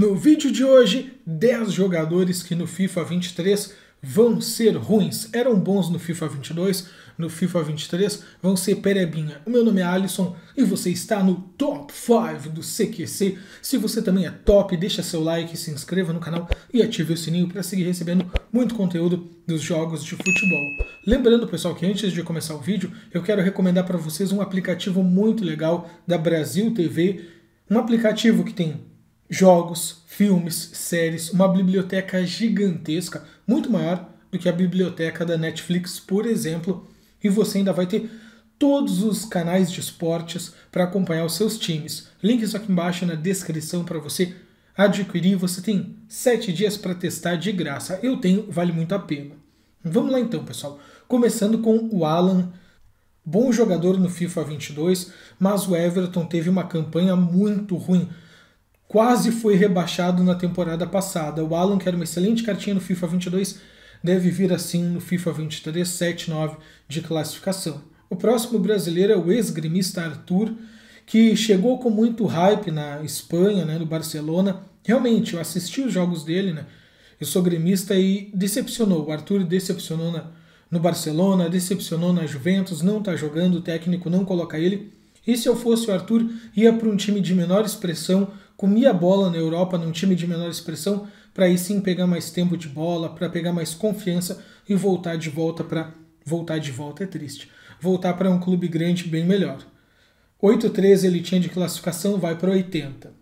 No vídeo de hoje, 10 jogadores que no FIFA 23 vão ser ruins. Eram bons no FIFA 22, no FIFA 23 vão ser perebinha. O meu nome é Alisson e você está no Top 5 do CQC. Se você também é top, deixa seu like, se inscreva no canal e ative o sininho para seguir recebendo muito conteúdo dos jogos de futebol. Lembrando, pessoal, que antes de começar o vídeo, eu quero recomendar para vocês um aplicativo muito legal da Brasil TV, um aplicativo que tem jogos, filmes, séries, uma biblioteca gigantesca, muito maior do que a biblioteca da Netflix, por exemplo, e você ainda vai ter todos os canais de esportes para acompanhar os seus times. Links aqui embaixo na descrição para você adquirir. Você tem sete dias para testar de graça. Eu tenho, vale muito a pena. Vamos lá então, pessoal. Começando com o Alan, bom jogador no FIFA 22, mas o Everton teve uma campanha muito ruim quase foi rebaixado na temporada passada. O Alan, que era uma excelente cartinha no FIFA 22, deve vir assim no FIFA 23, 7, 9 de classificação. O próximo brasileiro é o ex-grimista Arthur, que chegou com muito hype na Espanha, né, no Barcelona. Realmente, eu assisti os jogos dele, né? Eu sou gremista e decepcionou. O Arthur decepcionou na, no Barcelona, decepcionou na Juventus, não está jogando, o técnico não coloca ele. E se eu fosse o Arthur, ia para um time de menor expressão, comia bola na Europa num time de menor expressão, para aí sim pegar mais tempo de bola, para pegar mais confiança e voltar de volta para voltar de volta é triste. Voltar para um clube grande bem melhor. 8-13 ele tinha de classificação, vai para 80.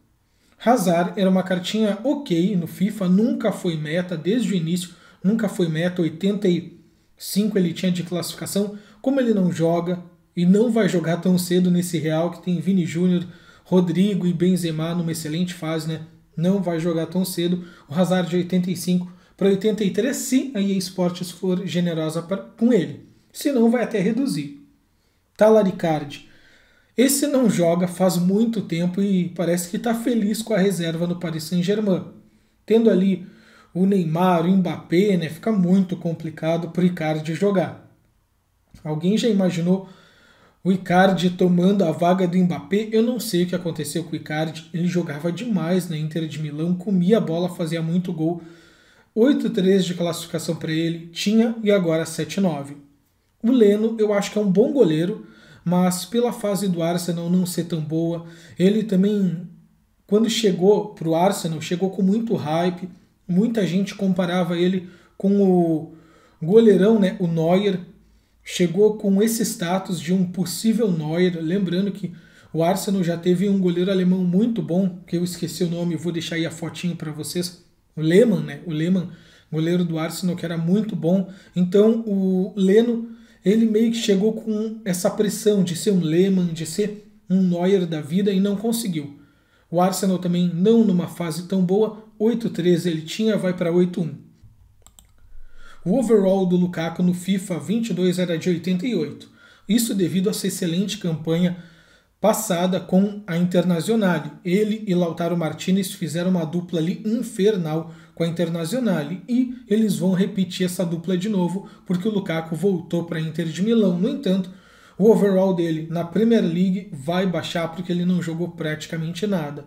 Hazard era uma cartinha ok no FIFA, nunca foi meta desde o início, nunca foi meta. 85 ele tinha de classificação. Como ele não joga e não vai jogar tão cedo nesse Real que tem Vini Júnior, Rodrigo e Benzema numa excelente fase, né? Não vai jogar tão cedo. O Hazard de 85 para 83, se a EA Sports for generosa pra, com ele. Senão vai até reduzir. Talaricardi, Esse não joga faz muito tempo e parece que está feliz com a reserva no Paris Saint-Germain. Tendo ali o Neymar, o Mbappé, né, fica muito complicado para o Icardi jogar. Alguém já imaginou o Icardi tomando a vaga do Mbappé, eu não sei o que aconteceu com o Icardi, ele jogava demais na Inter de Milão, comia a bola, fazia muito gol. 8-3 de classificação para ele, tinha e agora 7-9. O Leno, eu acho que é um bom goleiro, mas pela fase do Arsenal não ser tão boa, ele também, quando chegou para o Arsenal, chegou com muito hype, muita gente comparava ele com o goleirão, né, o Neuer, chegou com esse status de um possível Neuer, lembrando que o Arsenal já teve um goleiro alemão muito bom, que eu esqueci o nome, vou deixar aí a fotinho para vocês, o Lehmann, né? O Lehmann, goleiro do Arsenal, que era muito bom. Então o Leno, ele meio que chegou com essa pressão de ser um Lehmann, de ser um Neuer da vida e não conseguiu. O Arsenal também não numa fase tão boa, 8-3 ele tinha, vai para 8-1. O overall do Lukaku no FIFA 22 era de 88. Isso devido à sua excelente campanha passada com a Internazionale. Ele e Lautaro Martinez fizeram uma dupla ali infernal com a Internazionale e eles vão repetir essa dupla de novo porque o Lukaku voltou para a Inter de Milão. No entanto, o overall dele na Premier League vai baixar porque ele não jogou praticamente nada.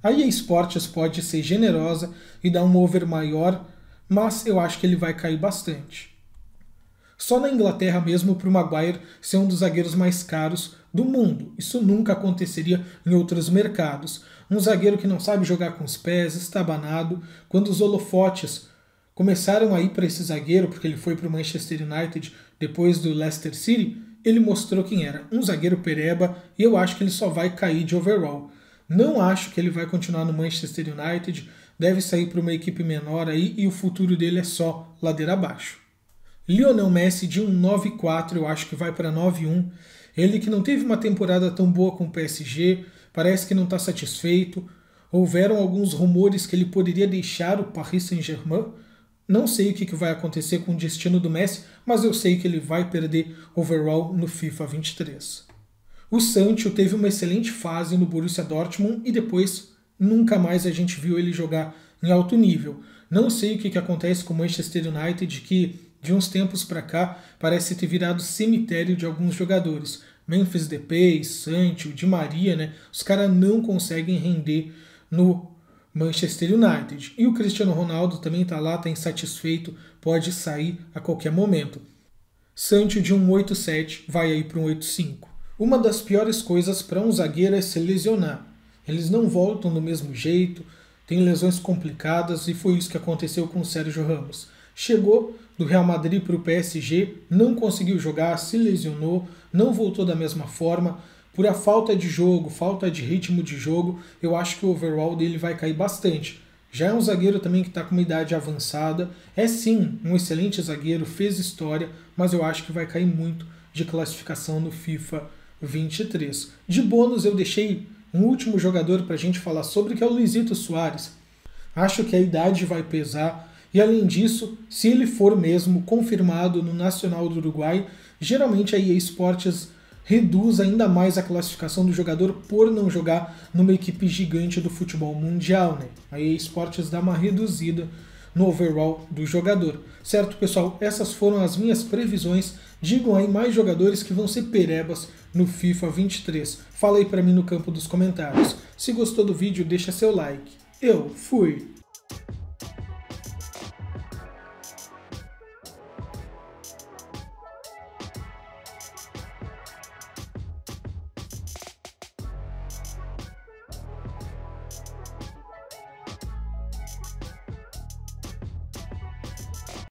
A EA Sports pode ser generosa e dar um over maior mas eu acho que ele vai cair bastante. Só na Inglaterra mesmo para o Maguire ser um dos zagueiros mais caros do mundo. Isso nunca aconteceria em outros mercados. Um zagueiro que não sabe jogar com os pés, está banado. Quando os holofotes começaram a ir para esse zagueiro, porque ele foi para o Manchester United depois do Leicester City, ele mostrou quem era. Um zagueiro pereba e eu acho que ele só vai cair de overall. Não acho que ele vai continuar no Manchester United deve sair para uma equipe menor aí e o futuro dele é só ladeira abaixo. Lionel Messi de 1,94 eu acho que vai para 9,1. Ele que não teve uma temporada tão boa com o PSG, parece que não está satisfeito. Houveram alguns rumores que ele poderia deixar o Paris Saint-Germain. Não sei o que vai acontecer com o destino do Messi, mas eu sei que ele vai perder overall no FIFA 23. O Sancho teve uma excelente fase no Borussia Dortmund e depois Nunca mais a gente viu ele jogar em alto nível. Não sei o que, que acontece com o Manchester United, que de uns tempos para cá parece ter virado cemitério de alguns jogadores. Memphis Depay, Sancho, Di Maria, né? Os caras não conseguem render no Manchester United. E o Cristiano Ronaldo também está lá, está insatisfeito, pode sair a qualquer momento. Sancho de 1,87 vai aí para 1,85. Uma das piores coisas para um zagueiro é se lesionar. Eles não voltam do mesmo jeito, têm lesões complicadas e foi isso que aconteceu com o Sérgio Ramos. Chegou do Real Madrid para o PSG, não conseguiu jogar, se lesionou, não voltou da mesma forma. Por a falta de jogo, falta de ritmo de jogo, eu acho que o overall dele vai cair bastante. Já é um zagueiro também que está com uma idade avançada. É sim um excelente zagueiro, fez história, mas eu acho que vai cair muito de classificação no FIFA 23. De bônus, eu deixei um último jogador para a gente falar sobre que é o Luizito Soares. Acho que a idade vai pesar e além disso, se ele for mesmo confirmado no Nacional do Uruguai, geralmente a EA Sports reduz ainda mais a classificação do jogador por não jogar numa equipe gigante do futebol mundial, né? A EA Sports dá uma reduzida no overall do jogador. Certo, pessoal? Essas foram as minhas previsões. Digam aí mais jogadores que vão ser perebas no FIFA 23. Fala aí para mim no campo dos comentários. Se gostou do vídeo, deixa seu like. Eu fui!